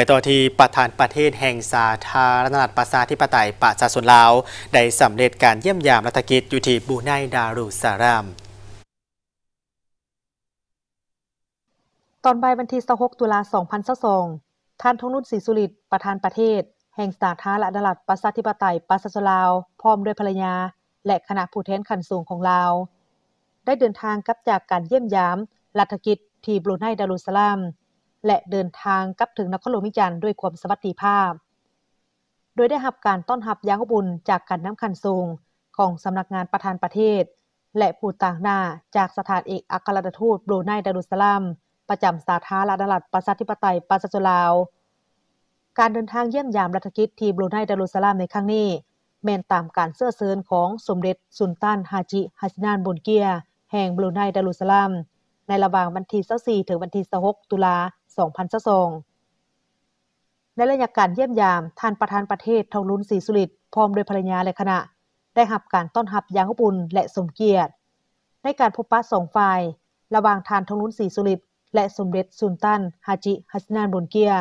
ไปต่อที่ประธานประเทศแห่งสาธารณรัฐประชาธิปไตยประชาชนลาวได้สำเร็จการเยี่ยมยามรัฐกิจอยู่ที่บูไนดารุสาราม ตอนบ่ายวันที่26ตุลา2022ท่านทงนุ่ศรีสุริตประธานประเทศแห่งสาธารณรัฐประชาธิปไตยประชาชนลาวพร้อมด้วยภรรยาและคณะผู้แทนขันสูงของลาวได้เดินทางกลับจากการเยี่ยมยามรัฐกิจ ที่บูไนดารุสารามและเดินทางกลับถึงนครหลวงมิจานด้วยความสวัสดิภาพ โดยได้รับการต้อนรับยางบุญจากการน้ำคันทรงของสำนักงานประธานประเทศ และผู้ต่างหน้าจากสถานเอกอัครราชทูตบรูไนดารุสลามประจำสาธารณรัฐประชาธิปไตยปาซาจลาว การเดินทางเยี่ยมยามรัฐกิจที่บรูไนดารุสลามในครั้งนี้ แม่นตามการเสื้อเซินของสมเด็จสุนตัานฮาจิฮัซนานบุนเกีย แห่งบรูไนดารุสลามในระหว่างวันที่24ถึงวันที่26ตุลา2022ในระยะการเยี่ยมยามท่านประธานประเทศทองลุนศรีสุริตพร้อมโดยภรรยาและคณะ ได้หับการต้อนรับอย่างอบอุ่นและสมเกียรติ ในการพบปะสองฝ่าย ระหว่างท่านทองลุนศรีสุริตและสมเด็จซุนตันฮาจิ ฮัสนานบุนเกีย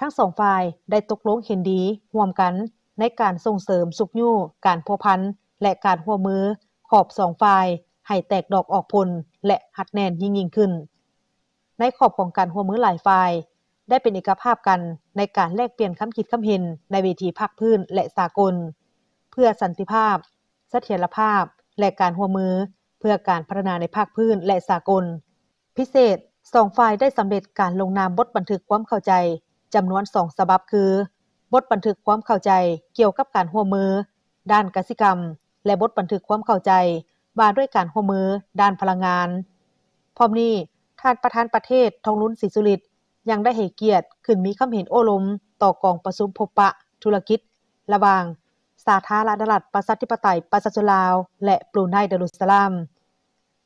ทั้งสองฝ่ายได้ตกลงเห็นดีห่วมกันในการส่งเสริมสุขยู่การพัวพันและการหัวมือขอบสองฝ่ายให้แตกดอกออกผลและหัดแน่นยิ่งยิ่งขึ้น ในขอบของการหัวมือหลายฝ่ายได้เป็นเอกภาพกันในการแลกเปลี่ยนคำคิดคำเห็นในเวทีภาคพื้นและสากล เพื่อสันติภาพ เสถียรภาพ และการหัวมือเพื่อการพัฒนาในภาคพื้นและสากลพิเศษสองฝ่ายได้สำเร็จการลงนามบทบันทึกความเข้าใจจำนวนสองฉบับคือบทบันทึกความเข้าใจ เกี่ยวกับการหัวมือด้านกสิกรรม และบทบันทึกความเข้าใจบาด้วยการหัวมือ ด้านพลังงาน พร้อมนี้ ท่านประธานประเทศทองลุนศิสุริตยังได้เหุเกียรติ ขึ้นมีคำเห็นโอลม ต่อกองประสุมพบปะธุรกิจ ระหว่าง สาธารณรัฐประชาธิปไตยประชาชนลาว และปรูไนเดรุสลาม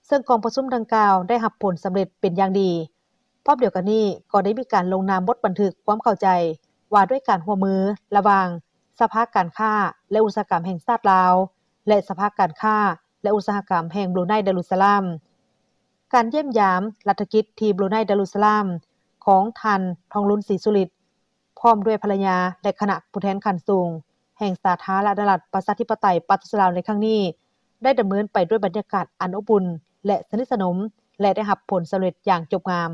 ซึ่งกองประสุมดังกล่าวได้หับผลสำเร็จเป็นอย่างดีพร้อมเดียวกันนี้ ก็ได้มีการลงนามบทบันทึกความเข้าใจว่าด้วยการหัวมือระหว่าง สภาการค้าและอุตสาหกรรมแห่งชาติลาว และสภาการค้าและอุตสาหกรรมแห่งบรูไนดารุสลาม การเยี่ยมยาม รัฐกิจทีบรูไนดารุสลาม ของทันทองลุนศรีสุริตพร้อมด้วยภรรยา และคณะผู้แทนขันสูงแห่งสาธารณรัฐประชาธิปไตยปัตสลาวในครั้งนี้ ได้ดำเนินไปด้วยบรรยากาศอันอบอุ่นและสนิทสนม และได้หับผลสำเร็จอย่างจบงาม